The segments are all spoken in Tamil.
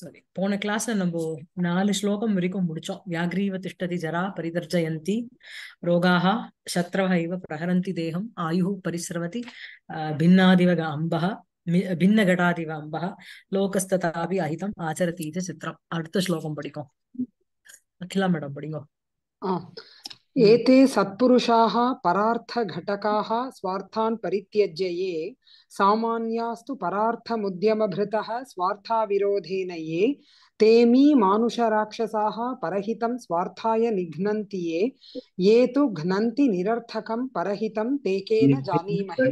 சாரி போன கிளாஸ் நம்ம நாலு ஸ்லோகம் வரைக்கும் முடிச்சோம் வியாகிரீவ திஷ்டதி ஜரா பரிதர்ஜயந்தி ரோகாக சத்ரவ இவ பிரகரந்தி தேகம் ஆயு பரிசிரவதி பின்னாதிவக அம்பக பின்னகடாதிவ அம்பக லோகஸ்தாபி அஹிதம் ஆச்சரதி இது சித்திரம் அடுத்த ஸ்லோகம் படிக்கும் அகிலா மேடம் படிங்கோ ஆ हम्म। एते सत्पुरुषाः परार्थघटकाः स्वार्थान् परित्यज्य ये सामान्यास्तु परार्थमुद्यमभृतः स्वार्थाविरोधेन ये तेमी मानुषराक्षसाः परहितं स्वार्थाय निघ्नन्ति ये ये तु घ्नन्ति निरर्थकं परहितं तेकेन केन जानीमहे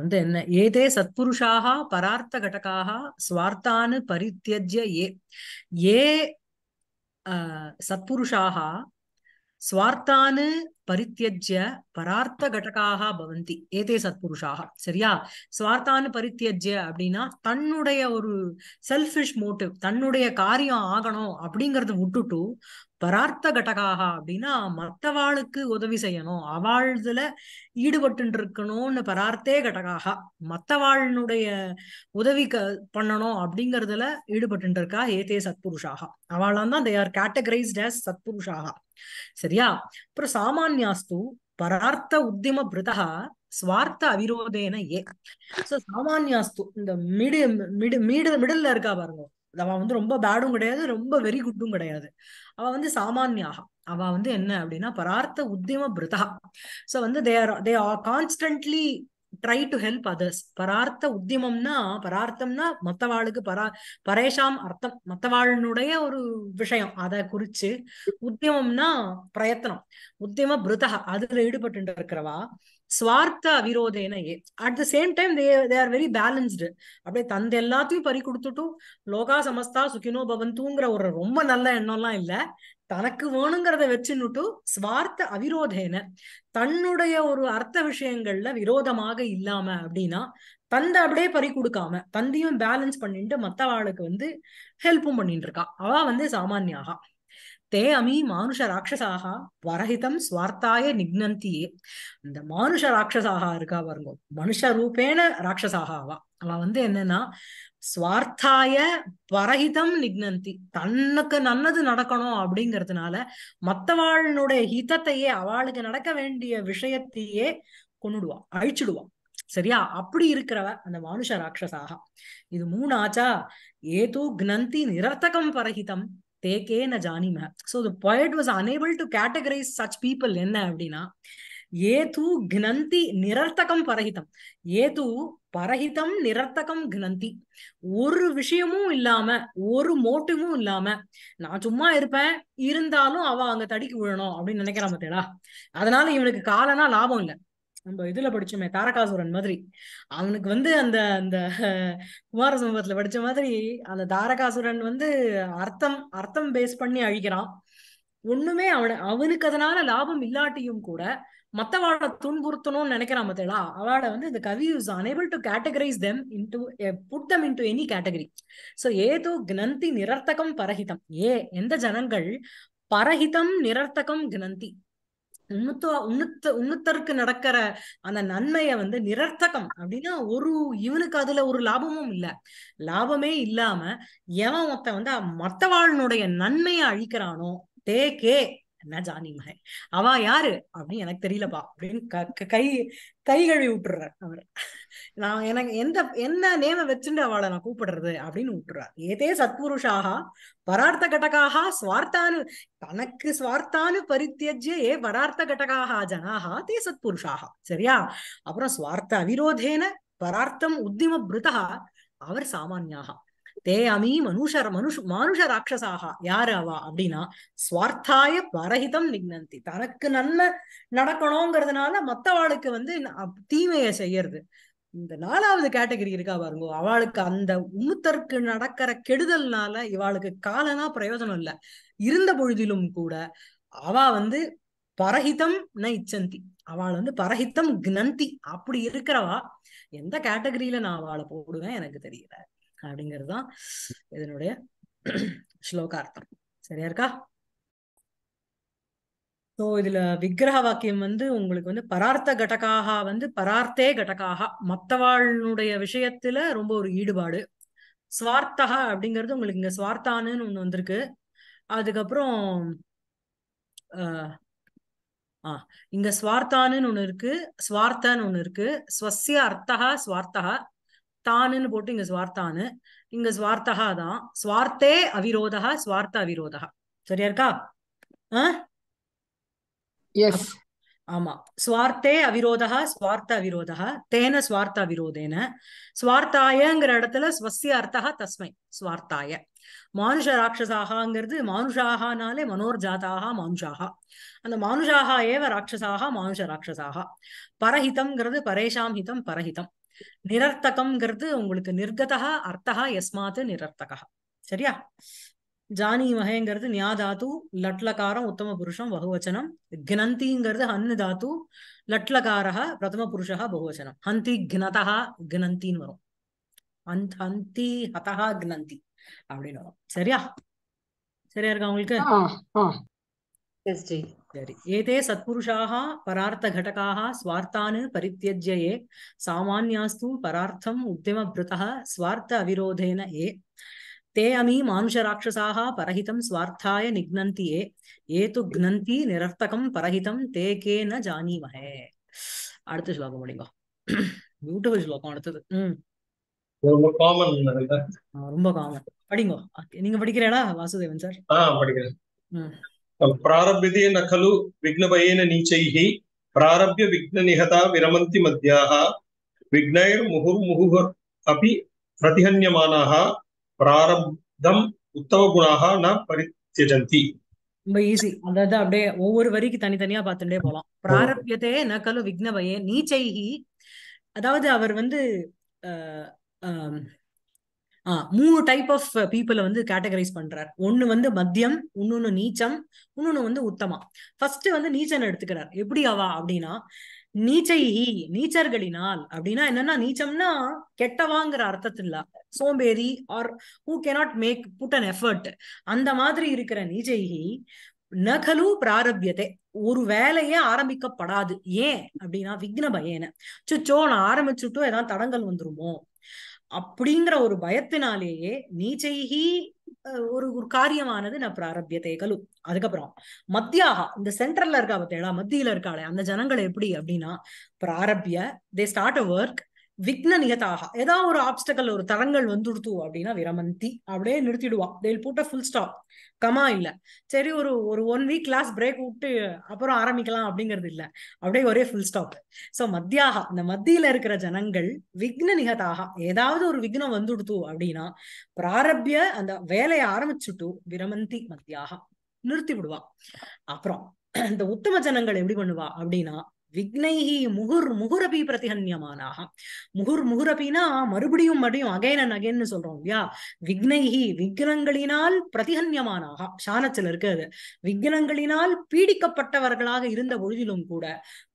வந்து என்ன ஏதே சத்புருஷாக பரார்த்த கடகாக ஸ்வார்த்தான் பரித்தியஜ்ய ஏ ஏ சத்புருஷாக ஸ்வார்த்தானு பரித்தியஜ்ய பரார்த்த கடகாக பவந்தி ஏதே சத்புருஷாக சரியா ஸ்வார்த்தானு பரித்தியஜ்ய அப்படின்னா தன்னுடைய ஒரு செல்ஃபிஷ் மோட்டிவ் தன்னுடைய காரியம் ஆகணும் அப்படிங்கறத விட்டுட்டு பரார்த்த கடகாக அப்படின்னா மற்றவாளுக்கு உதவி செய்யணும் அவாழ்துல ஈடுபட்டு இருக்கணும்னு பரார்த்தே கடகாக மற்றவாழ்னுடைய உதவி க பண்ணணும் அப்படிங்கறதுல ஈடுபட்டு இருக்கா ஏதே சத்புருஷாக அவளாம் தான் தே ஆர் கேட்டகரைஸ்ட் அஸ் சத்புருஷாக சரியா அப்புறம் சாமானியாஸ்து பரார்த்த உத்திம பிரதா சுவார்த்த அவிரோதேன ஏ சோ சாமானியாஸ்து இந்த மிடு மிடு மீடு மிடில் இருக்கா பாருங்க அவ வந்து ரொம்ப பேடும் கிடையாது ரொம்ப வெரி குட்டும் கிடையாது அவ வந்து சாமானியாக அவ வந்து என்ன அப்படின்னா பரார்த்த உத்தியம பிரதா சோ வந்து they are they are constantly try to help others பரார்த்த உத்தியமம்னா பரார்த்தம்னா மத்தவாளுக்கு பரா பரேஷாம் அர்த்தம் மத்தவாளினுடைய ஒரு விஷயம் அதை குறிச்சு உத்தியமம்னா பிரயத்தனம் உத்தியம பிருதக அதுல ஈடுபட்டு இருக்கிறவா சுவார்த்த அவிரோதேன ஏ at the same time they they are very balanced அப்படியே தந்த எல்லாத்தையும் பறி கொடுத்துட்டும் லோகா சமஸ்தா சுகினோ பவன் தூங்குற ஒரு ரொம்ப நல்ல எண்ணம்லாம் இல்லை தனக்கு வேணுங்கிறத வச்சுன்னுட்டு ஸ்வார்த்த அவிரோதேன தன்னுடைய ஒரு அர்த்த விஷயங்கள்ல விரோதமாக இல்லாம அப்படின்னா தந்தை அப்படியே பறி கொடுக்காம தந்தையும் பேலன்ஸ் பண்ணிட்டு மத்தவாளுக்கு வந்து ஹெல்ப்பும் பண்ணிட்டு இருக்கா அவ வந்து சாமானியாகா தே அமி மானுஷ ராட்சசாக வரஹிதம் சுவார்த்தாய நிக்னந்தியே இந்த மானுஷ ராட்சசாக இருக்கா பாருங்க மனுஷ ரூபேன ராட்சசாக அவா அவ வந்து என்னன்னா சுவார்த்தாய பரஹிதம் நிக்னந்தி தன்னுக்கு நல்லது நடக்கணும் அப்படிங்கிறதுனால மத்தவாளுடைய ஹிதத்தையே அவளுக்கு நடக்க வேண்டிய விஷயத்தையே கொண்டுடுவான் அழிச்சிடுவா சரியா அப்படி இருக்கிறவ அந்த மானுஷ ராட்சசாக இது மூணு ஆச்சா ஏதோ க்னந்தி நிரர்த்தகம் பரஹிதம் தேக்கே ந ஜானிம so the was unable to categorise such people என்ன அப்படின்னா ஏது க்னந்தி நிரர்த்தகம் பரஹிதம் ஏது பரஹிதம் நிரர்த்தகம் கிணந்தி ஒரு விஷயமும் இல்லாம ஒரு மோட்டிவும் இல்லாம நான் சும்மா இருப்பேன் இருந்தாலும் அவ அங்க தடிக்கு விழணும் அப்படின்னு நினைக்கிறான் பார்த்தேடா அதனால இவனுக்கு காலனா லாபம் இல்லை நம்ம இதுல படிச்சோமே தாரகாசுரன் மாதிரி அவனுக்கு வந்து அந்த அந்த குமார சம்பவத்துல படிச்ச மாதிரி அந்த தாரகாசுரன் வந்து அர்த்தம் அர்த்தம் பேஸ் பண்ணி அழிக்கிறான் ஒண்ணுமே அவன அவனுக்கு அதனால லாபம் இல்லாட்டியும் கூட மத்தவாளை துன்புறுத்தணும்னு நினைக்கிறான் மத்தலா அவளை வந்து இந்த கவி is unable to categorise them into put them into any category so ஏதோ கிரந்தி நிரர்த்தகம் பரஹிதம் ஏ எந்த ஜனங்கள் பரஹிதம் நிரர்த்தகம் கிரந்தி உண்ணுத்தோ உன்னுத்த உன்னுத்தருக்கு நடக்கிற அந்த நன்மைய வந்து நிரர்த்தகம் அப்படின்னா ஒரு இவனுக்கு அதுல ஒரு லாபமும் இல்ல லாபமே இல்லாம எவன் மொத்த வந்து மத்தவாளனுடைய நன்மையை அழிக்கிறானோ தே கே என்ன ஜானி மகன் அவ யாரு அப்படின்னு எனக்கு தெரியலப்பா அப்படின்னு கை கை கழுவி விட்டுறாரு அவர் நான் எனக்கு எந்த என்ன நேம வச்சுட்டு அவளை நான் கூப்பிடுறது அப்படின்னு விட்டுறாரு ஏதே சத்புருஷாக பரார்த்த கடகாக ஸ்வார்த்தானு தனக்கு ஸ்வார்த்தானு பரித்தியஜ்ய ஏ பரார்த்த கடகாக ஜனாகா தே சத்புருஷாக சரியா அப்புறம் ஸ்வார்த்த அவிரோதேன பரார்த்தம் உத்திம பிருதா அவர் சாமானியாக தேயாமி மனுஷர் மனுஷ மனுஷ ராட்சசாக யாரு அவா அப்படின்னா சுவார்த்தாய பரஹிதம் நிக்னந்தி தனக்கு நன்மை நடக்கணுங்கிறதுனால மத்தவாளுக்கு வந்து தீமையை செய்யறது இந்த நாலாவது கேட்டகரி இருக்கா பாருங்க அவளுக்கு அந்த உமுத்தருக்கு நடக்கிற கெடுதல்னால இவாளுக்கு காலனா பிரயோஜனம் இல்ல இருந்த பொழுதிலும் கூட அவ வந்து பரஹிதம் ந இச்சந்தி அவள் வந்து பரஹித்தம் க்னந்தி அப்படி இருக்கிறவா எந்த கேட்டகரியில நான் அவளை போடுவேன் எனக்கு தெரியல அப்படிங்கிறது தான் இதனுடைய ஸ்லோகார்த்தம் சரியா இருக்கா ஸோ இதுல விக்கிரக வாக்கியம் வந்து உங்களுக்கு வந்து பரார்த்த கடகாக வந்து பரார்த்தே கடகாக மத்தவாளுடைய விஷயத்துல ரொம்ப ஒரு ஈடுபாடு ஸ்வார்த்தகா அப்படிங்கிறது உங்களுக்கு இங்க சுவார்த்தானுன்னு ஒண்ணு வந்திருக்கு அதுக்கப்புறம் ஆஹ் இங்க சுவார்த்தானுன்னு ஒண்ணு இருக்கு ஸ்வார்த்தான்னு ஒண்ணு இருக்கு ஸ்வசிய அர்த்தகா ஸ்வார்த்தகா தானுன்னு போட்டு இங்க ஸ்வார்த்தான்னு இங்க சுவார்த்தகா தான் சுவார்த்தே அவிரோதகா சுவார்த்த அவிரோதா சரியா இருக்கா ஆமா சுவார்த்தே அவிரோதா சுவார்த்த அவிரோதா தேன சுவார்த்த அவிரோதேன சுவார்த்தாயங்கிற இடத்துல ஸ்வசிய அர்த்தா தஸ்மை சுவார்த்தாய மானுஷ ராட்சசாகாங்கிறது மானுஷாகனாலே மனோர்ஜாதாக மானுஷாக அந்த மானுஷாக ஏவ ராட்சசாக மானுஷ ராட்சசாக பரஹிதம்ங்கிறது பரேஷாம் ஹிதம் பரஹிதம் நிரர்த்தகம்ங்கிறது உங்களுக்கு நிர்கதா அர்த்தகா எஸ்மாத்து நிரர்த்தகா சரியா ஜானி மகேங்கிறது நியா தாத்து லட்லகாரம் உத்தம புருஷம் பகுவச்சனம் கினந்திங்கிறது ஹன்னு தாத்து லட்லகாரா பிரதம புருஷா பகுவச்சனம் ஹந்தி கினதா கினந்தின்னு வரும் அந்த ஹந்தி ஹதா கிணந்தி அப்படின்னு வரும் சரியா சரியா இருக்கா உங்களுக்கு சரி ஏதே சத்புருஷாக பரார்த்த கடகாக ஸ்வார்த்தானு பரித்தியஜயே சாமானியாஸ்து பரார்த்தம் உத்தியமபிருதா ஸ்வார்த்த அவிரோதேன ஏ தே அமி மானுஷராட்சசாக பரஹிதம் ஸ்வார்த்தாய நிக்னந்தி ஏ ஏ து க்னந்தி நிரர்த்தகம் பரஹிதம் தே கே ந ஜானீமஹே அடுத்த ஸ்லோகம் முடிங்க பியூட்டிஃபுல் ஸ்லோகம் அடுத்தது ம் ரொம்ப காமன் ரொம்ப காமன் படிங்க நீங்க படிக்கிறீங்களா வாசுதேவன் சார் படிக்கிறேன் प्रारभ्यतेन खलु विघ्नभयेन नीचैः प्रारभ्य विघ्ननिहता विरमन्ति मध्याः विघ्नैर्मुहुर्मुहुः अपि प्रतिहन्यमानाः பிராரப்தம் உத்தவ குணாக ந பரித்தியஜந்தி ரொம்ப ஈஸி அதாவது அப்படியே ஒவ்வொரு வரிக்கு தனித்தனியா பார்த்துட்டே போலாம் பிராரபியத்தே நக்கலு விக்னபயே நீச்சைகி அதாவது அவர் வந்து மூணு டைப் ஆஃப் பீப்புளை வந்து கேட்டகரைஸ் பண்றார் ஒன்னு வந்து மத்தியம் இன்னொன்னு நீச்சம் இன்னொன்னு வந்து உத்தமா ஃபர்ஸ்ட் வந்து நீச்சன் எடுத்துக்கிறார் எப்படி அவா அப்படின்னா நீச்சை நீச்சர்களினால் அப்படின்னா என்னன்னா நீச்சம்னா கெட்டவாங்கிற அர்த்தத்துல சோம்பேறி are who cannot make put an effort அந்த மாதிரி இருக்கிற நீச்சைகி நகலு பிராரபியத்தை ஒரு வேலையே ஆரம்பிக்கப்படாது ஏன் அப்படின்னா விக்ன பயன சுச்சோ நான் ஆரம்பிச்சுட்டும் ஏதாவது தடங்கள் வந்துருமோ அப்படிங்கிற ஒரு பயத்தினாலேயே செய்கி ஒரு ஒரு காரியமானது நான் பிராரபியத்தை கலு அதுக்கப்புறம் மத்தியாக இந்த சென்டர்ல இருக்கா பத்தியா மத்தியில இருக்காளே அந்த ஜனங்கள் எப்படி அப்படின்னா பிராரபிய தே ஸ்டார்ட் அ ஒர்க் விக்ன நிகதாக ஏதாவது ஒரு ஆப்ஸ்டக்கல் ஒரு தரங்கள் வந்துடுத்து அப்படின்னா விரமந்தி அப்படியே நிறுத்திடுவான் தேல் போட்ட ஃபுல் ஸ்டாப் கமா இல்ல சரி ஒரு ஒரு ஒன் வீக் கிளாஸ் பிரேக் விட்டு அப்புறம் ஆரம்பிக்கலாம் அப்படிங்கிறது இல்ல அப்படியே ஒரே ஃபுல் ஸ்டாப் சோ மத்தியாக இந்த மத்தியில இருக்கிற ஜனங்கள் விக்ன நிகதாக ஏதாவது ஒரு விக்னம் வந்துடுத்து அப்படின்னா பிராரப்பிய அந்த வேலையை ஆரம்பிச்சுட்டு விரமந்தி மத்தியாக நிறுத்தி விடுவான் அப்புறம் இந்த உத்தம ஜனங்கள் எப்படி பண்ணுவா அப்படின்னா விக்னைகி முகுர் முகுரபி பிரதிகன்யமானாக முகுர் முகுரபினா மறுபடியும் மறுபடியும் அகைன் அண்ட் அகைன்னு சொல்றோம் இல்லையா விக்னைகி விக்னங்களினால் பிரதிகன்யமானாக சாணத்துல இருக்கிறது அது விக்னங்களினால் பீடிக்கப்பட்டவர்களாக இருந்த பொழுதிலும் கூட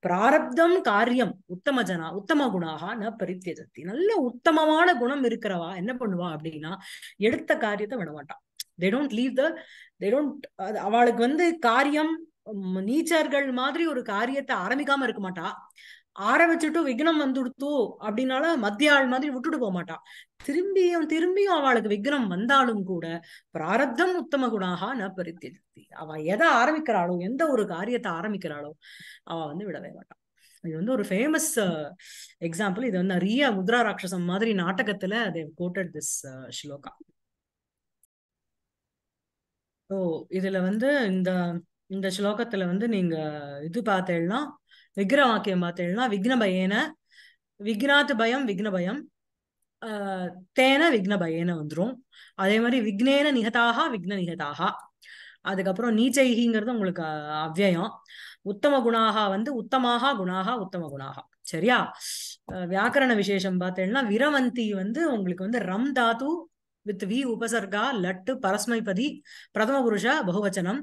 பிராரப்தம் காரியம் உத்தம ஜனா உத்தம குணாக ந பரித்தியஜத்தி நல்ல உத்தமமான குணம் இருக்கிறவா என்ன பண்ணுவா அப்படின்னா எடுத்த காரியத்தை விட மாட்டான் they don't leave the they don't அவளுக்கு வந்து காரியம் நீச்சர்கள் மாதிரி ஒரு காரியத்தை ஆரம்பிக்காம இருக்க மாட்டா ஆரம்பிச்சுட்டு விக்னம் வந்துடுத்து அப்படின்னால மத்திய ஆள் மாதிரி விட்டுட்டு போக மாட்டா திரும்பியும் திரும்பியும் அவளுக்கு விக்னம் வந்தாலும் கூட பிராரப்தம் உத்தம குணாக ந பரித்தி அவ எதை ஆரம்பிக்கிறாளோ எந்த ஒரு காரியத்தை ஆரம்பிக்கிறாளோ அவ வந்து விடவே மாட்டான் இது வந்து ஒரு ஃபேமஸ் எக்ஸாம்பிள் இது வந்து நிறைய முத்ரா ராட்சசம் மாதிரி நாடகத்துல அதே கோட்டட் திஸ் ஸ்லோகா ஓ இதுல வந்து இந்த இந்த ஸ்லோகத்துல வந்து நீங்க இது பார்த்தேன்னா விக்ர வாக்கியம் பார்த்தேன்னா விக்ன பயேன விக்னாத்து பயம் விக்ன பயம் தேன விக்ன பயேன வந்துடும் அதே மாதிரி விக்னேன நிகதாக விக்ன நிகதாக அதுக்கப்புறம் நீச்சைகிங்கிறது உங்களுக்கு அவ்வயம் உத்தம குணாகா வந்து உத்தமாக குணாகா உத்தம குணாகா சரியா வியாக்கரண விசேஷம் பார்த்தேன்னா விரவந்தி வந்து உங்களுக்கு வந்து ரம் தாத்து வித் வி உபசர்கா லட்டு பரஸ்மைபதி பிரதம புருஷா பகுவச்சனம்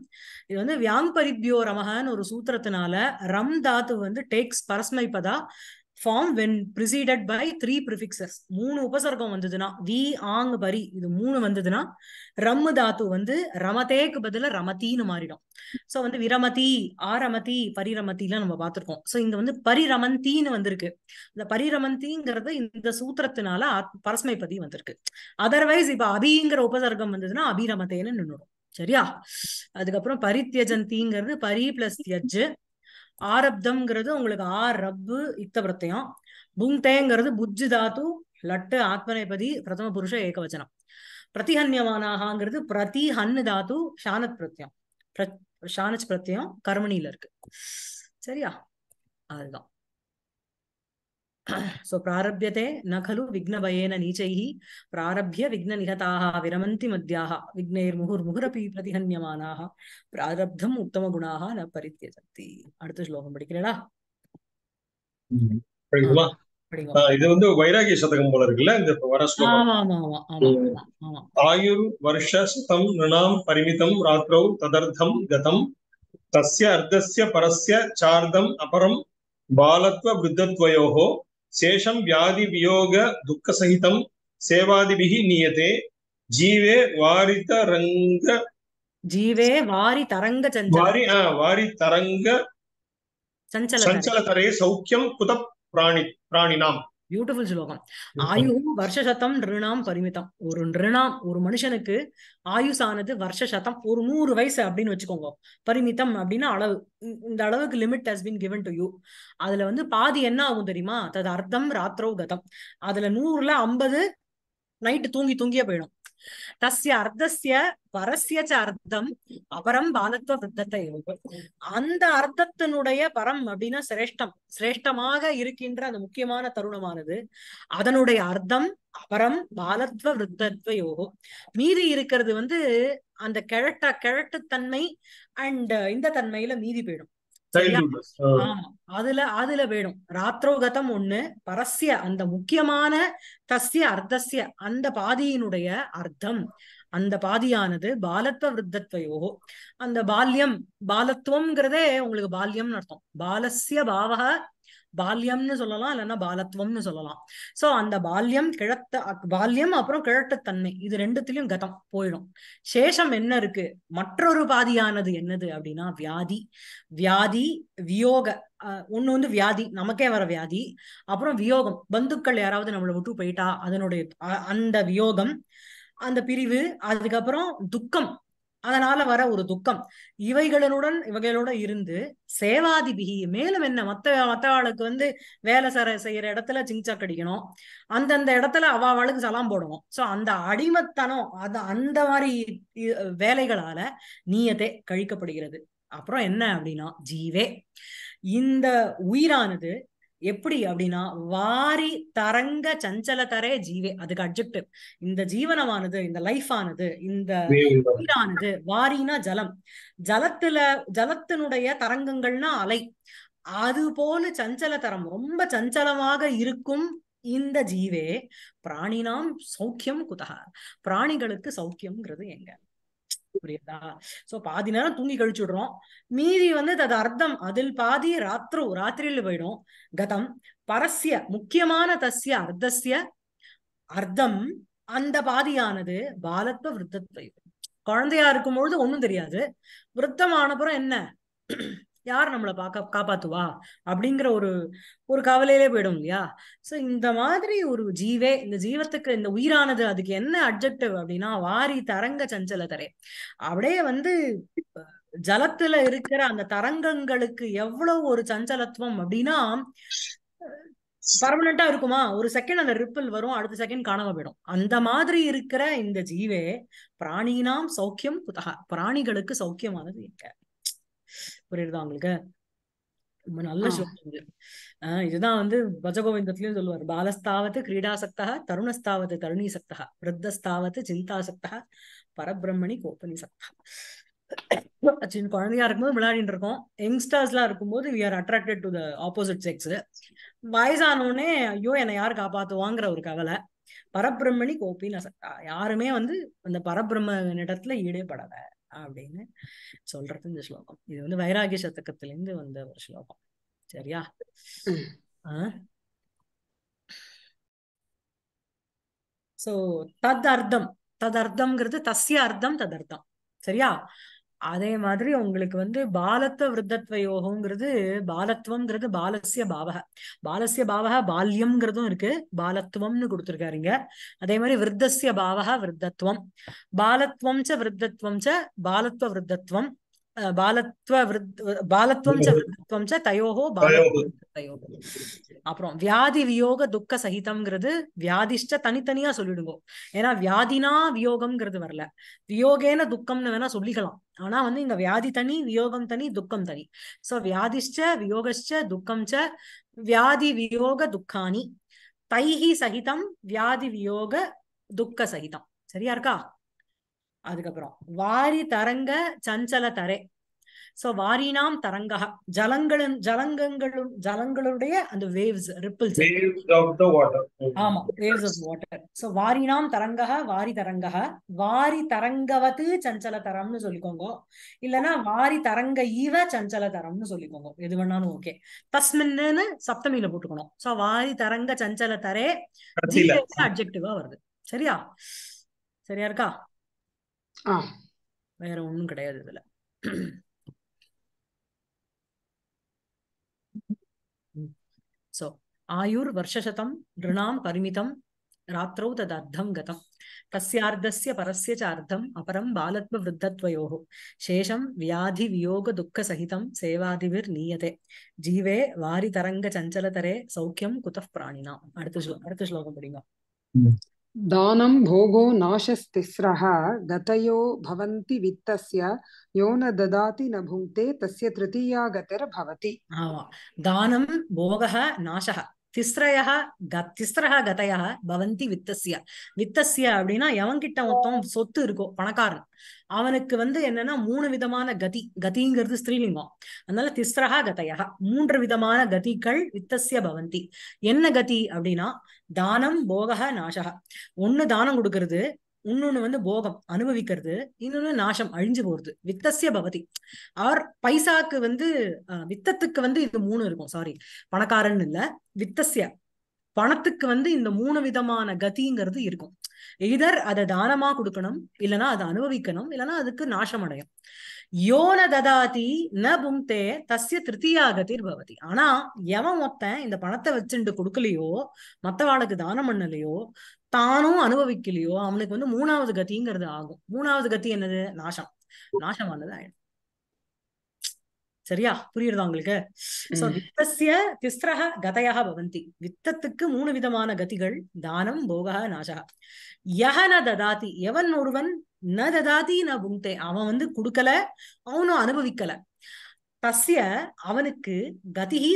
இது வந்து வியாம்பரிப்யோ ரமஹான்னு ஒரு சூத்திரத்தினால ரம் தாத்து வந்து டேக்ஸ் பரஸ்மைபதா form when preceded by three prefixes மூணு உபசர்க்கம் வந்ததுன்னா வி ஆங் பரி இது மூணு வந்ததுன்னா ரம்மு தாத்து வந்து ரமதேக்கு பதில ரமதின்னு மாறிடும் சோ வந்து விரமதி ஆரமதி பரிரமதிலாம் நம்ம பார்த்திருக்கோம் சோ இங்க வந்து பரிரமந்தின்னு வந்திருக்கு இந்த பரிரமந்திங்கிறது இந்த சூத்திரத்தினால பரஸ்மைப்பதி வந்திருக்கு அதர்வைஸ் இப்ப அபிங்கிற உபசர்க்கம் வந்ததுன்னா அபிரமதேன்னு நின்றுடும் சரியா அதுக்கப்புறம் பரித்தியஜந்திங்கிறது பரி பிளஸ் தியஜ் ஆரப்தம்ங்கிறது உங்களுக்கு ஆ ரப்பு இத்த பிரத்தயம் புங்தேங்கிறது புஜ்ஜு தாத்து லட்டு ஆத்மநேபதி பிரதம புருஷ ஏகவச்சனம் பிரதிஹன்யமானாகாங்கிறது பிரதி ஹன்னு தாத்து ஷானத் பிரத்யம் ஷானச் பிரத்யம் கர்மணியில இருக்கு சரியா அதுதான் సో ప్రారభ్యతే న ఖలు విఘ్నభయేన నీచై ప్రారభ్య విఘ్న నిహతా విరమంతి మధ్యా విఘ్నైర్ముహుర్ముహురపి ప్రతిహన్యమానా ప్రారబ్ధం ఉత్తమ గుణా న పరిత్యజంతి அடுத்த ஸ்லோகம் படிக்கிறடா இது வந்து வைராகிய சதகம் போல இருக்குல்ல இந்த வர ஸ்லோகம் ஆயுர் வருஷ சதம் நிருணாம் பரிமிதம் ராத்திரௌ ததர்த்தம் கதம் தஸ்ய அர்த்தஸ்ய பரஸ்ய சார்தம் அபரம் பாலத்வ விருத்தத்வயோகோ சேஷம் வியாதி வியோக துக்க சகிதம் சேவாதிபிகி நியதே ஜீவே வாரித ரங்க ஜீவே வாரி தரங்க வாரி வாரி தரங்க சஞ்சல சஞ்சலதரே சௌக்கியம் குத பிராணி பிராணினாம் பியூட்டிஃபுல் ஸ்லோகம் ஆயுவும் வருஷசதம் நிருணாம் பரிமிதம் ஒரு நிருணாம் ஒரு மனுஷனுக்கு ஆயுசானது வருஷசதம் ஒரு நூறு வயசு அப்படின்னு வச்சுக்கோங்க பரிமிதம் அப்படின்னா அளவு இந்த அளவுக்கு limit has been given to you அதுல வந்து பாதி என்ன ஆகும் தெரியுமா தது அர்த்தம் ராத்திரோ கதம் அதுல நூறுல ஐம்பது நைட்டு தூங்கி தூங்கியே போயிடும் தஸ்ய அர்த்தஸ்ய வரஸ்ய அர்த்தம் அபரம் பாலத்துவ வித்தத்தை அந்த அர்த்தத்தினுடைய பரம் அப்படின்னா சிரேஷ்டம் சிரேஷ்டமாக இருக்கின்ற அந்த முக்கியமான தருணமானது அதனுடைய அர்த்தம் அபரம் பாலத்துவ விருத்தத்வ யோகம் மீதி இருக்கிறது வந்து அந்த கிழட்ட கிழட்டுத்தன்மை அண்ட் இந்த தன்மையில மீதி போயிடும் Uh, அதுல அதுல வேணும் ராத்திரோகதம் ஒண்ணு பரஸ்ய அந்த முக்கியமான தஸ்ய அர்த்தஸ்ய அந்த பாதியினுடைய அர்த்தம் அந்த பாதியானது பாலத்துவ விருத்தத்வயோ அந்த பால்யம் பாலத்துவம்ங்கிறதே உங்களுக்கு பால்யம்னு அர்த்தம் பாலசிய பாவக பால்யம்னு சொல்லலாம் இல்லைன்னா பாலத்துவம்னு சொல்லலாம் சோ அந்த பால்யம் கிழத்த பால்யம் அப்புறம் கிழட்டத்தன்மை இது ரெண்டுத்திலையும் கதம் போயிடும் சேஷம் என்ன இருக்கு மற்றொரு பாதியானது என்னது அப்படின்னா வியாதி வியாதி வியோக ஒண்ணு வந்து வியாதி நமக்கே வர வியாதி அப்புறம் வியோகம் பந்துக்கள் யாராவது நம்மளை விட்டு போயிட்டா அதனுடைய அந்த வியோகம் அந்த பிரிவு அதுக்கப்புறம் துக்கம் அதனால வர ஒரு துக்கம் இவைகளுடன் இவைகளோட இருந்து சேவாதி பிகி மேலும் என்ன மத்த மத்தவாளுக்கு வந்து வேலை சர செய்யற இடத்துல சிங்சாக் அடிக்கணும் அந்தந்த இடத்துல அவாவாளுக்கு சலாம் போடுவோம் சோ அந்த அடிமத்தனம் அது அந்த மாதிரி வேலைகளால நீயத்தை கழிக்கப்படுகிறது அப்புறம் என்ன அப்படின்னா ஜீவே இந்த உயிரானது எப்படி அப்படின்னா வாரி தரங்க சஞ்சல தரே ஜீவே அதுக்கு அப்ஜெக்டிவ் இந்த ஜீவனமானது இந்த லைஃப் ஆனது இந்த உயிரானது வாரினா ஜலம் ஜலத்துல ஜலத்தினுடைய தரங்கங்கள்னா அலை அது போல சஞ்சல தரம் ரொம்ப சஞ்சலமாக இருக்கும் இந்த ஜீவே பிராணினாம் சௌக்கியம் குதகா பிராணிகளுக்கு சௌக்கியம்ங்கிறது எங்க புரியுதா சோ பாதி நேரம் தூங்கி விடுறோம் மீதி வந்து தது அர்த்தம் அதில் பாதி ராத்திரு ராத்திரியில போயிடும் கதம் பரஸ்ய முக்கியமான தஸ்ய அர்த்தசிய அர்த்தம் அந்த பாதியானது பாலத்வ விருத்தத்வ குழந்தையா இருக்கும் பொழுது ஒண்ணும் தெரியாது விருத்தமானப்புறம் என்ன யார் நம்மளை பார்க்க காப்பாத்துவா அப்படிங்கிற ஒரு ஒரு கவலையிலே போயிடும் இல்லையா ஸோ இந்த மாதிரி ஒரு ஜீவே இந்த ஜீவத்துக்கு இந்த உயிரானது அதுக்கு என்ன அப்ஜெக்டிவ் அப்படின்னா வாரி தரங்க சஞ்சல தரே அப்படியே வந்து ஜலத்துல இருக்கிற அந்த தரங்கங்களுக்கு எவ்வளவு ஒரு சஞ்சலத்துவம் அப்படின்னா பர்மனண்டா இருக்குமா ஒரு செகண்ட் அந்த ரிப்பிள் வரும் அடுத்த செகண்ட் காணாம போயிடும் அந்த மாதிரி இருக்கிற இந்த ஜீவே பிராணினாம் சௌக்கியம் புத்தகா பிராணிகளுக்கு சௌக்கியமானது இருக்க புரியுதா உங்களுக்கு ரொம்ப நல்ல ஆஹ் இதுதான் வந்து பஜகோவிந்தத்திலயும் சொல்லுவார் பாலஸ்தாவத்து கிரீடாசக்தா தருணஸ்தாவது தருணி சக்தா விருத்தஸ்தாவது சிந்தாசக்தா பரபிரம்மணி கோபனி சக்தா சின்ன குழந்தையா இருக்கும்போது விளையாடிட்டு இருக்கோம் யங்ஸ்டர்ஸ் எல்லாம் இருக்கும்போது we are attracted to the opposite sex வயசானோடனே ஐயோ என்னை யார் காப்பாத்துவாங்கிற ஒரு கவலை பரபிரம்மணி கோபின்னு யாருமே வந்து அந்த பரபிரம்ம இடத்துல ஈடேபடலை அப்படின்னு சொல்றது இந்த ஸ்லோகம் இது வந்து வைராகிய இருந்து வந்த ஒரு ஸ்லோகம் சரியா சோ தத் அர்த்தம் தத் அர்த்தம்ங்கிறது தஸ்ய அர்த்தம் தத் அர்த்தம் சரியா அதே மாதிரி உங்களுக்கு வந்து பாலத்துவ விருத்தத்வ யோகம்ங்கிறது பாலத்துவம்ங்கிறது பாலசிய பாவக பாலசிய பாவக பால்யம்ங்கிறதும் இருக்கு பாலத்துவம்னு கொடுத்துருக்காருங்க அதே மாதிரி விருத்தசிய பாவக விருத்தத்துவம் பாலத்துவம் ச விருத்தத்துவம் ச பாலத்துவ விருத்தத்துவம் பாலத்துவ பாலத்துவம் ச அப்புறம் வியாதி வியோக துக்க சகிதம்ங்கிறது வியாதிஷ்ட தனித்தனியா சொல்லிடுவோம் ஏன்னா வியாதினா வியோகம்ங்கிறது வரல வியோகேன துக்கம்னு வேணா சொல்லிக்கலாம் ஆனா வந்து இங்க வியாதி தனி வியோகம் தனி துக்கம் தனி சோ வியாதிஷ்ட வியோகஷ்ட துக்கம் ச வியாதி வியோக துக்கானி தைஹி சகிதம் வியாதி வியோக துக்க சகிதம் சரியா இருக்கா அதுக்கப்புறம் வாரி தரங்க சஞ்சல தரே சோ வாரினாம் தரங்கா ஜலங்களும் ஜலங்கங்களும் ஜலங்களுடைய அந்த வேவ்ஸ் ரிப்பிள்ஸ் ஆமா வேவ்ஸ் ஆஃப் வாட்டர் சோ வாரினாம் தரங்கா வாரி தரங்கா வாரி தரங்கவது சஞ்சல தரம்னு சொல்லிக்கோங்க இல்லனா வாரி தரங்க ஈவ சஞ்சல தரம்னு சொல்லிக்கோங்க எது வேணாலும் ஓகே தஸ்மின்னு சப்தமியில போட்டுக்கணும் சோ வாரி தரங்க சஞ்சல தரே அட்ஜெக்டிவா வருது சரியா சரியா இருக்கா வேற ஒண்ணும் கிடையாது இதுல சோ ஆயுர் வருஷசதம் ரிணாம் பரிமிதம் ராத்திரௌ தது அர்த்தம் கதம் தசியார்த்தசிய பரஸ்ய சார்த்தம் அர்த்தம் அபரம் பாலத்வ விருத்தத்வயோ சேஷம் வியாதி வியோக துக்க சகிதம் சேவாதிபிர் நீயதே ஜீவே வாரி தரங்க சஞ்சலதரே சௌக்கியம் குதப் பிராணினா அடுத்த அடுத்த ஸ்லோகம் படிங்க दानं भोगो नाशस्तिस्रः गतयो भवन्ति वित्तस्य यो न ददाति न भुङ्क्ते तस्य तृतीया गतिर्भवति दानं भोगः नाशः திஸ்ரயக க திஸ்ரக கதையாக பவந்தி வித்தசிய வித்தசிய அப்படின்னா எவன்கிட்ட மொத்தம் சொத்து இருக்கோ பணக்காரன் அவனுக்கு வந்து என்னன்னா மூணு விதமான கதி கதிங்கிறது ஸ்ரீலிங்கம் அதனால திஸ்ரகா கதையாக மூன்று விதமான கதிகள் வித்தசிய பவந்தி என்ன கதி அப்படின்னா தானம் போகக நாசக ஒன்னு தானம் கொடுக்கறது இன்னொன்னு வந்து போகம் அனுபவிக்கிறது இன்னொன்னு நாசம் அழிஞ்சு போறது வித்தசிய பவதி ஆர் பைசாக்கு வந்து வித்தத்துக்கு வந்து இது மூணு இருக்கும் சாரி பணக்காரன் இல்ல வித்தசிய பணத்துக்கு வந்து இந்த மூணு விதமான கதிங்கிறது இருக்கும் இதர் அதை தானமா கொடுக்கணும் இல்லைன்னா அதை அனுபவிக்கணும் இல்லைன்னா அதுக்கு நாசம் அடையும் யோன ததாதி ந பும்தே தஸ்ய திருத்தியாகத்திர் பவதி ஆனா எவன் மொத்த இந்த பணத்தை வச்சுட்டு கொடுக்கலையோ மத்தவாளுக்கு தானம் பண்ணலையோ தானும் அனுபவிக்கலையோ அவனுக்கு வந்து மூணாவது கத்திங்கிறது ஆகும் மூணாவது கத்தி என்னது நாசம் நாசமானது ஆயிடும் சரியா புரியுறதா உங்களுக்கு சோ வித்தசிய திஸ்ரக கதையாக பவந்தி வித்தத்துக்கு மூணு விதமான கதிகள் தானம் போகா நாசகா யக ந ததாதி எவன் ஒருவன் ந ததாதி ந புங்கே அவன் வந்து கொடுக்கல அவனும் அனுபவிக்கல தஸ்ய அவனுக்கு கதிகி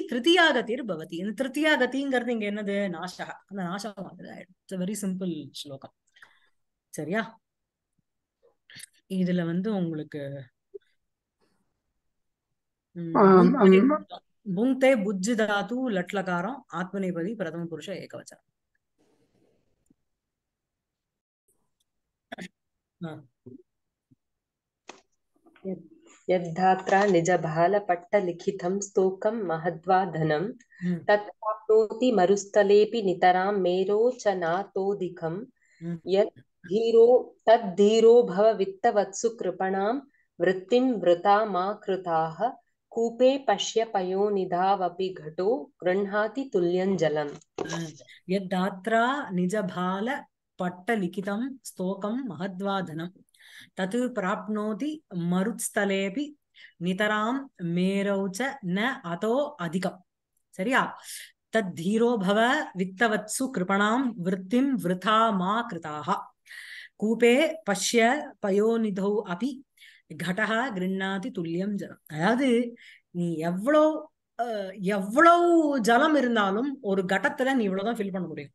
கதிர் பவதி இந்த கதிங்கிறது இங்க என்னது நாசகா அந்த நாசகம் இட்ஸ் வெரி சிம்பிள் ஸ்லோகம் சரியா இதுல வந்து உங்களுக்கு भुङ्क्ते बुज् धातु लट् लकारम् आत्मनेपदी प्रथमपुरुष एकवचनम् यद्धात्रा निजभालपट्टलिखितं स्तोकं महद्वाधनं तत् मरुस्थलेऽपि नितरां मेरोचनातोऽधिकं यत् तद्धीरो भव वित्तवत्सु कृपणां वृत्तिं वृता मा कृताः कूपे पश्य पयो निधावपि घटो गृह्णाति तुल्यं जलम् यद्धात्रा निजभाल पट्टलिखितं स्तोकं महद्वादनं तत् प्राप्नोति मरुत्स्थलेऽपि नितरां मेरौ च न अतो अधिकं சரியா தத்தீரோ பவ வித்தவத்சு கிருபணாம் விருத்திம் விருதா மா கிருதாக கூபே பஷ்ய பயோநிதௌ अपि கடகா கிருண்ணாதி துல்லியம் ஜலம் அதாவது நீ எவ்வளோ எவ்வளவு ஜலம் இருந்தாலும் ஒரு கட்டத்துல நீ இவ்வளவுதான் ஃபில் பண்ண முடியும்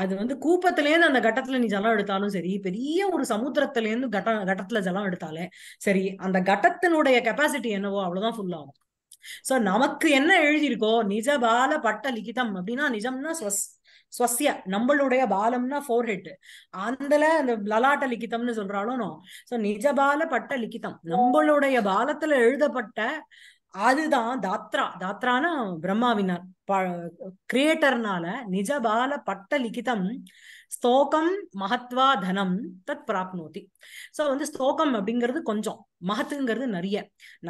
அது வந்து கூப்பத்திலேருந்து அந்த கட்டத்துல நீ ஜலம் எடுத்தாலும் சரி பெரிய ஒரு சமுத்திரத்துல இருந்து கட்ட கட்டத்துல ஜலம் எடுத்தாலே சரி அந்த கட்டத்தினுடைய கெப்பாசிட்டி என்னவோ அவ்வளவுதான் ஃபுல் ஆகும் சோ நமக்கு என்ன எழுதியிருக்கோ நிஜபால பட்ட லிகிதம் அப்படின்னா நிஜம்னா ஸ்வசிய நம்மளுடைய பாலம்னா ஃபோர் ஹெட் அந்தல அந்த லலாட்ட லிக்கித்தம்னு சொல்றாலும் சோ நிஜபால பட்ட நம்மளுடைய பாலத்துல எழுதப்பட்ட அதுதான் தாத்ரா தாத்ரானா பிரம்மாவினார் கிரியேட்டர்னால நிஜபால பட்ட லிக்கிதம் ஸ்தோகம் மகத்வா தனம் தத் பிராப்னோதி சோ வந்து ஸ்தோகம் அப்படிங்கிறது கொஞ்சம் மகத்துங்கிறது நிறைய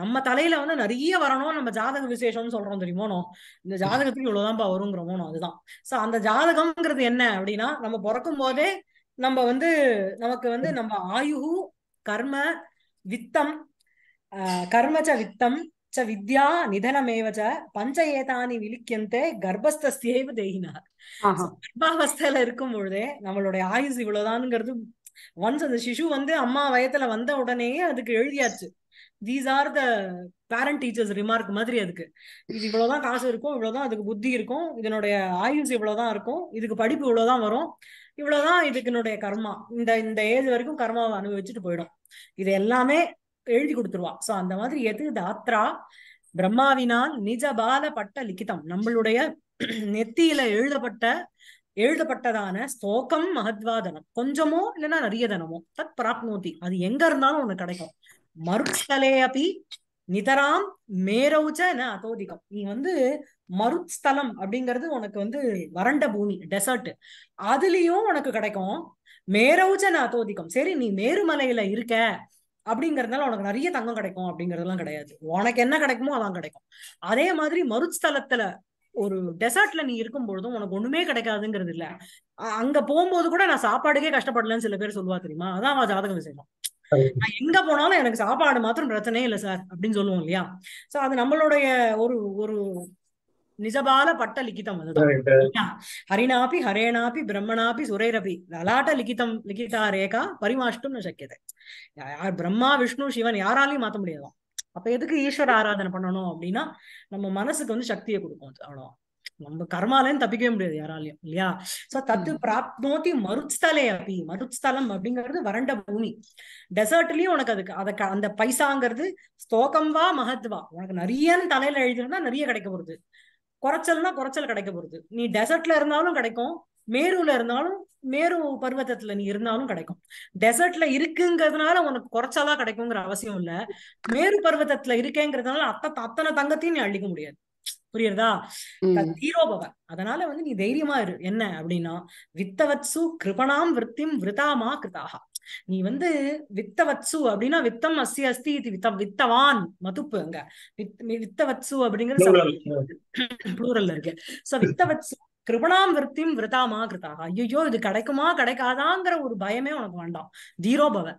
நம்ம தலையில வந்து நிறைய வரணும் நம்ம ஜாதக விசேஷம்னு சொல்றோம் தெரியுமோனோ இந்த ஜாதகத்துக்கு இவ்வளவுதான்ப்பா வருங்கிறோமோனோ அதுதான் சோ அந்த ஜாதகம்ங்கிறது என்ன அப்படின்னா நம்ம பிறக்கும் போதே நம்ம வந்து நமக்கு வந்து நம்ம ஆயுகு கர்ம வித்தம் கர்மச்ச வித்தம் ச வித்யா நிதனமேவச்ச பஞ்ச ஏதானி விழிக்கந்தே கர்ப்பஸ்தேவ தேகினார் கர்ப்பாவஸ்தில இருக்கும் பொழுதே நம்மளுடைய ஆயுஸ் இவ்வளவுதான்ங்கிறது ஒன்ஸ் அந்த சிசு வந்து அம்மா வயத்துல வந்த உடனேயே அதுக்கு எழுதியாச்சு these are the parent teachers remark மாதிரி அதுக்கு இது இவ்வளவுதான் காசு இருக்கும் இவ்வளவுதான் அதுக்கு புத்தி இருக்கும் இதனுடைய ஆயுஸ் இவ்வளவுதான் இருக்கும் இதுக்கு படிப்பு இவ்வளவுதான் வரும் இவ்வளவுதான் இதுக்குனுடைய கர்மா இந்த இந்த ஏஜ் வரைக்கும் கர்மாவை அனுபவிச்சுட்டு போயிடும் இது எல்லாமே எழுதி கொடுத்துருவா சோ அந்த மாதிரி எது தாத்ரா பிரம்மாவினால் நிஜ பால பட்ட லிக்கிதம் நம்மளுடைய நெத்தியில எழுதப்பட்ட எழுதப்பட்டதான ஸ்தோகம் மகத்வாதனம் கொஞ்சமோ இல்லைன்னா நிறைய தனமோ தத் பிராப்னோதி அது எங்க இருந்தாலும் உனக்கு கிடைக்கும் மருத்தலே அப்பி நிதராம் மேரௌச்ச ந அதோதிகம் நீ வந்து மருத்ஸ்தலம் அப்படிங்கிறது உனக்கு வந்து வறண்ட பூமி டெசர்ட் அதுலயும் உனக்கு கிடைக்கும் மேரௌச்ச ந அதோதிகம் சரி நீ மேருமலையில இருக்க அப்படிங்கறதுனால உனக்கு நிறைய தங்கம் கிடைக்கும் அப்படிங்கறதெல்லாம் கிடையாது உனக்கு என்ன கிடைக்குமோ அதான் கிடைக்கும் அதே மாதிரி மருஸ்தலத்துல ஒரு டெசர்ட்ல நீ இருக்கும் பொழுதும் உனக்கு ஒண்ணுமே கிடைக்காதுங்கிறது இல்ல அங்க போகும்போது கூட நான் சாப்பாடுக்கே கஷ்டப்படலன்னு சில பேர் சொல்லுவா தெரியுமா அதான் அவன் ஜாதகம் விசேஷம் நான் எங்க போனாலும் எனக்கு சாப்பாடு மாத்திரம் பிரச்சனையே இல்லை சார் அப்படின்னு சொல்லுவோம் இல்லையா சோ அது நம்மளுடைய ஒரு ஒரு நிஜபால பட்ட லிக்கிதம் அதுதான் ஹரிணாபி ஹரேனாபி பிரம்மணாபி சுரேரபி லலாட்ட லிக்கிதம் லிக்கிதா ரேகா பரிமாஷ்டும் சக்கியதை யார் பிரம்மா விஷ்ணு சிவன் யாராலையும் மாத்த முடியாதான் அப்ப எதுக்கு ஈஸ்வர ஆராதனை பண்ணணும் அப்படின்னா நம்ம மனசுக்கு வந்து சக்தியை கொடுக்கும் அவ்வளோ நம்ம கர்மாலையும் தப்பிக்கவே முடியாது யாராலையும் இல்லையா சோ தத்து பிராப்னோத்தி மருத்ஸ்தலே அப்படி மருத்ஸ்தலம் அப்படிங்கிறது வறண்ட பூமி டெசர்ட்லயும் உனக்கு அதுக்கு அதை அந்த பைசாங்கிறது ஸ்தோகம் வா மகத்வா உனக்கு நிறைய தலையில எழுதிருந்தா நிறைய கிடைக்க போகுது குறைச்சல்னா குறைச்சல் கிடைக்க போகுது நீ டெசர்ட்ல இருந்தாலும் கிடைக்கும் மேருல இருந்தாலும் மேரு பருவத்தில நீ இருந்தாலும் கிடைக்கும் டெசர்ட்ல இருக்குங்கிறதுனால உனக்கு குறைச்சலா கிடைக்குங்கிற அவசியம் இல்ல மேரு பருவத்தில இருக்கேங்கிறதுனால அத்த அத்தனை தங்கத்தையும் நீ அழிக்க முடியாது புரியுறதா ஹீரோ பவர் அதனால வந்து நீ தைரியமா இரு என்ன அப்படின்னா வித்தவத்சு கிருபணாம் விற்பிம் விருதாமா கிருதாகா நீ வந்து வச்சு அப்படின்னா வித்தம் அஸ்தி அஸ்தி இது வித்தவான் மதுப்பு அங்க வச்சு அப்படிங்கிறது இருக்கு சோ வச்சு கிருபணாம் விருத்தியும் விரதாமா கிருதாக ஐயோ இது கிடைக்குமா கிடைக்காதாங்கிற ஒரு பயமே உனக்கு வேண்டாம் தீரோ பவ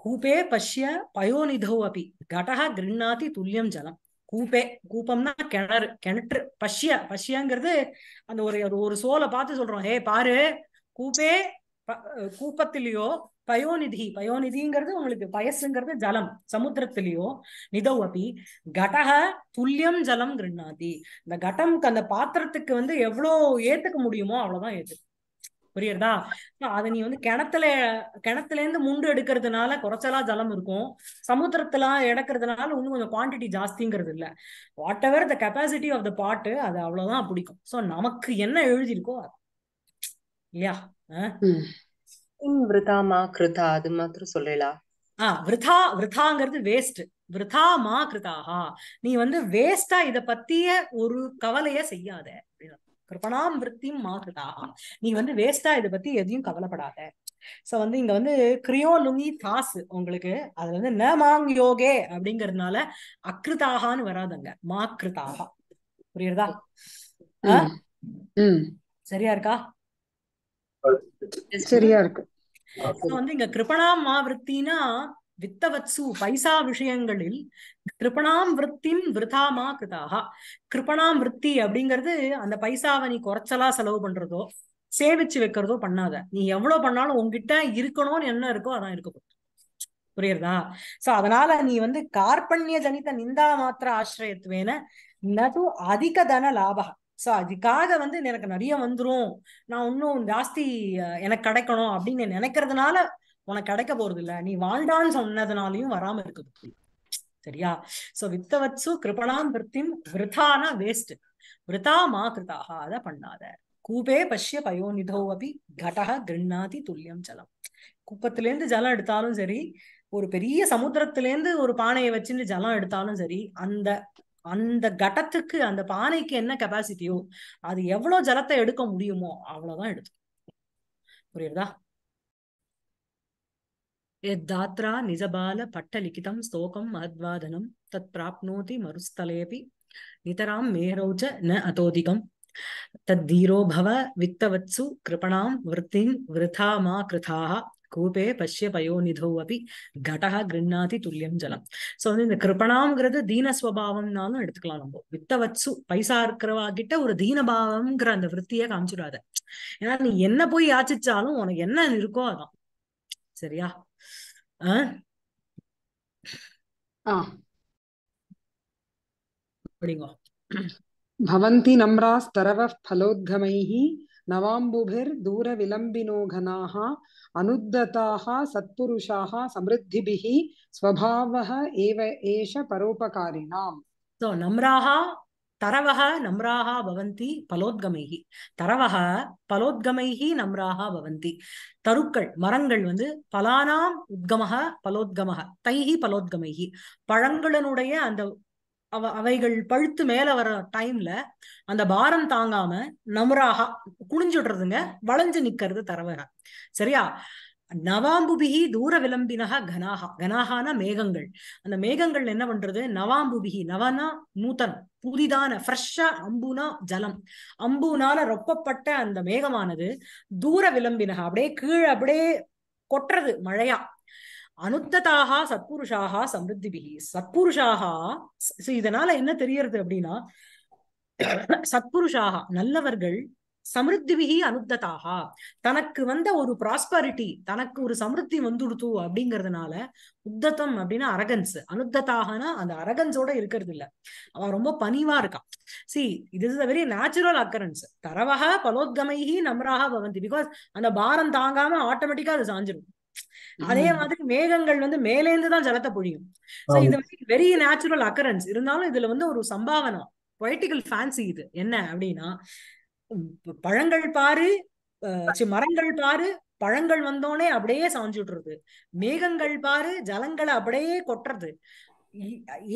கூபே பஷ்ய பயோநிதோ அப்பி கடக கிருண்ணாதி துல்லியம் ஜலம் கூப்பே கூப்பம்னா கிணறு கிணற்று பஷ்ய பஷ்யங்கிறது அந்த ஒரு ஒரு சோலை பார்த்து சொல்றோம் ஹே பாரு கூப்பே கூப்பத்திலேயோ பயோநிதி பயோநிதிங்கிறது உங்களுக்கு பயசுங்கிறது ஜலம் சமுத்திரத்திலேயோ நிதவ் அப்படி கடக துல்லியம் ஜலம் கிருண்ணாதி இந்த கடம் அந்த பாத்திரத்துக்கு வந்து எவ்வளோ ஏத்துக்க முடியுமோ அவ்வளவுதான் ஏத்து புரியுறதா அதை நீ வந்து கிணத்துல கிணத்துல இருந்து முண்டு எடுக்கிறதுனால குறைச்சலா ஜலம் இருக்கும் சமுத்திரத்துல எடுக்கிறதுனால இன்னும் கொஞ்சம் குவான்டிட்டி ஜாஸ்திங்கிறது இல்ல whatever the capacity of the pot அது அவ்வளவுதான் பிடிக்கும் சோ நமக்கு என்ன எழுதியிருக்கோ அது இல்லையா விருதாமா கிருதா அது மாத்திரம் சொல்லலா ஆஹ் விருதா விருதாங்கிறது வேஸ்ட் விருதா மா கிருதாஹா நீ வந்து வேஸ்டா இத பத்திய ஒரு கவலைய செய்யாத கிருபணாம் விருத்தியும் மா கிருதாகா நீ வந்து வேஸ்டா இத பத்தி எதையும் கவலைப்படாத சோ வந்து இங்க வந்து கிரியோ லுங்கி தாசு உங்களுக்கு அதுல வந்து ந மாங் யோகே அப்படிங்கறதுனால அக்ருதாகான்னு வராதுங்க மா கிருதாகா புரியுறதா சரியா இருக்கா சரியா இருக்கு வந்து இங்க கிருபணாம் மாவிருத்தினா வித்தவத்சு பைசா விஷயங்களில் கிருபணாம் விற்பின் விருதாமா கிருதாக கிருபணாம் விற்பி அப்படிங்கிறது அந்த பைசாவை நீ குறைச்சலா செலவு பண்றதோ சேவிச்சு வைக்கிறதோ பண்ணாத நீ எவ்வளவு பண்ணாலும் உங்ககிட்ட இருக்கணும்னு என்ன இருக்கோ அதான் இருக்க புரியுறதா சோ அதனால நீ வந்து கார்பண்ய ஜனித நிந்தா மாத்திர ஆசிரியத்துவேன நது அதிக தன லாபம் ஸோ அதுக்காக வந்து எனக்கு நிறைய வந்துடும் நான் இன்னும் ஜாஸ்தி எனக்கு கிடைக்கணும் அப்படின்னு நினைக்கிறதுனால உனக்கு கிடைக்க போறது இல்லை நீ வாழ்ந்தான்னு சொன்னதுனாலையும் வராம இருக்க சரியா சோ வித்தவத்சு கிருபணாம் விற்பிம் விரதானா வேஸ்ட் விரதா மா கிருதாக அதை பண்ணாத கூபே பஷ்ய நிதோ அப்படி கடக கிருண்ணாதி துல்லியம் ஜலம் குப்பத்திலேருந்து ஜலம் எடுத்தாலும் சரி ஒரு பெரிய சமுத்திரத்திலேருந்து ஒரு பானையை வச்சுட்டு ஜலம் எடுத்தாலும் சரி அந்த அந்த கட்டத்துக்கு அந்த பானைக்கு என்ன கெப்பாசிட்டியோ அது எவ்வளவு ஜலத்தை எடுக்க முடியுமோ அவ்வளவுதான் எடுத்து புரியுதா எத்தாத்ரா நிஜபால பட்டலிகிதம் ஸ்தோகம் மகத்வாதனம் தத் பிராப்னோதி மருஸ்தலேபி நிதராம் மேரௌச்ச ந அதோதிகம் தத் தீரோபவ வித்தவத்சு கிருபணாம் விருத்தின் விருதா மா கிருதாக கூபே பஷ்ய பயோநிதோ அப்படி கடக கிருண்ணாதி துல்லியம் ஜலம் சோ வந்து இந்த கிருபணாங்கிறது தீனஸ்வபாவம்னாலும் எடுத்துக்கலாம் நம்ம வச்சு பைசா இருக்கிறவா கிட்ட ஒரு தீனபாவம்ங்கிற அந்த விற்த்திய காமிச்சிடாத ஏன்னா நீ என்ன போய் யாச்சிச்சாலும் உனக்கு என்ன இருக்கோ அதான் சரியா ஆஹ் அப்படிங்க பவந்தி ஸ்தரவ பலோத்கமைஹி நவாம்புபிர் தூர விலம்பினோகனாக அனுத்ததாக சத்புருஷாக சமிருத்திபிகி ஸ்வபாவக ஏவ ஏஷ பரோபகாரினாம் ஸோ நம்ராக தரவக நம்ராக பவந்தி பலோத்கமைகி தரவக பலோத்கமைகி நம்ராக பவந்தி தருக்கள் மரங்கள் வந்து பலானாம் உத்கமக பலோத்கமக தைஹி பலோத்கமைகி பழங்களுடைய அந்த அவ அவைகள் பழுத்து மேல வர டைம்ல அந்த பாரம் தாங்காம குனிஞ்சு குனிஞ்சுடுறதுங்க வளைஞ்சு நிக்கிறது தரவகா சரியா நவாம்புபிகி தூர விளம்பினகா கனாகா கனாகான மேகங்கள் அந்த மேகங்கள் என்ன பண்றது நவாம்புபிகி நவனா நூத்தன் புதிதான ஃப்ரெஷ்ஷா அம்புனா ஜலம் அம்புனால ரொப்பப்பட்ட அந்த மேகமானது தூர விளம்பினகா அப்படியே கீழே அப்படியே கொட்டுறது மழையா அனுத்ததாக சத்புருஷாக சமிருத்திபிகி சத்புருஷாக இதனால என்ன தெரியறது அப்படின்னா சத்புருஷாக நல்லவர்கள் சமிருத்திபிகி அனுத்ததாக தனக்கு வந்த ஒரு ப்ராஸ்பரிட்டி தனக்கு ஒரு சமிருத்தி வந்துடுத்து அப்படிங்கிறதுனால உத்தத்தம் அப்படின்னா அரகன்ஸ் அனுத்ததாகனா அந்த அரகன்ஸோட இருக்கிறது இல்ல அவன் ரொம்ப பணிவா இருக்கான் சி இது is a very natural occurrence தரவக பலோத்கமைகி நம்ராக பவந்தி பிகாஸ் அந்த பாரம் தாங்காம ஆட்டோமேட்டிக்கா அது சாஞ்சிடும் அதே மாதிரி மேகங்கள் வந்து இருந்து தான் ஜலத்தை பொழியும் இது வெரி நேச்சுரல் அக்கரன்ஸ் இருந்தாலும் இதுல வந்து ஒரு சம்பாவனா பொலிட்டிக்கல் ஃபேன்சி இது என்ன அப்படின்னா பழங்கள் பாரு மரங்கள் பாரு பழங்கள் வந்தோடனே அப்படியே சாஞ்சு விட்டுறது மேகங்கள் பாரு ஜலங்களை அப்படியே கொட்டுறது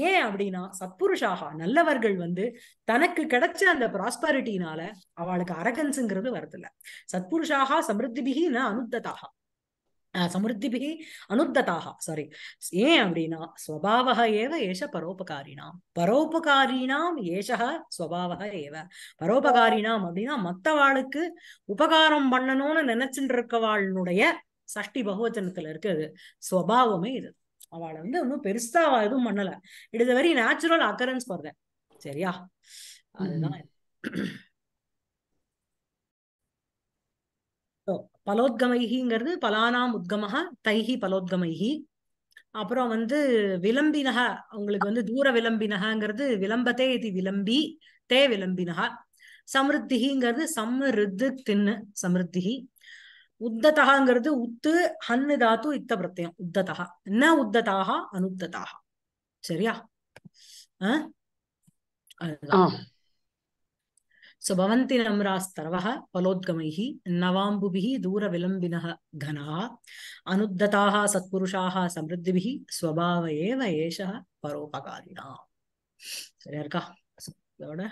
ஏன் அப்படின்னா சத்புருஷாக நல்லவர்கள் வந்து தனக்கு கிடைச்ச அந்த ப்ராஸ்பரிட்டினால அவளுக்கு அரகன்ஸுங்கிறது வரதில்லை சத்புருஷாக சமிருத்திபிகி ந அனுத்ததாக சமிருத்திபிகி அனுத்ததாக சாரி ஏன் அப்படின்னா ஸ்வபாவக ஏவ ஏஷ பரோபகாரினாம் பரோபகாரினாம் ஏஷக ஸ்வபாவக ஏவ பரோபகாரினாம் அப்படின்னா மற்றவாளுக்கு உபகாரம் பண்ணணும்னு நினைச்சுட்டு இருக்கவாளுடைய சஷ்டி பகுவச்சனத்துல அது ஸ்வபாவமே இது அவளை வந்து ஒன்றும் பெருசா எதுவும் பண்ணல it is very natural occurrence for சரியா அதுதான் பலோத்கமைகிங்கிறது பலானாம் உத்கமஹா தைகி பலோத்கமைகி அப்புறம் வந்து விளம்பினக உங்களுக்கு வந்து தூர விளம்பினகாங்கிறது விளம்பத்தே இது விளம்பி தே விளம்பினகா சமிருத்திகிங்கிறது சம்ருத்து தின்னு சமிருத்திகி உத்ததாங்கிறது உத்து ஹன்னு தாத்து இத்த பிரத்தியம் உத்ததா ந உத்ததாக அனுத்ததாக சரியா ஆஹ் அதுதான் सो भवन्ति नम्रास्तरवः फलोद्गमैः नवाम्बुभिः दूरविलम्बिनः घनाः अनुद्धताः सत्पुरुषाः समृद्धिभिः स्वभाव एव एषः परोपकारिणः சரியா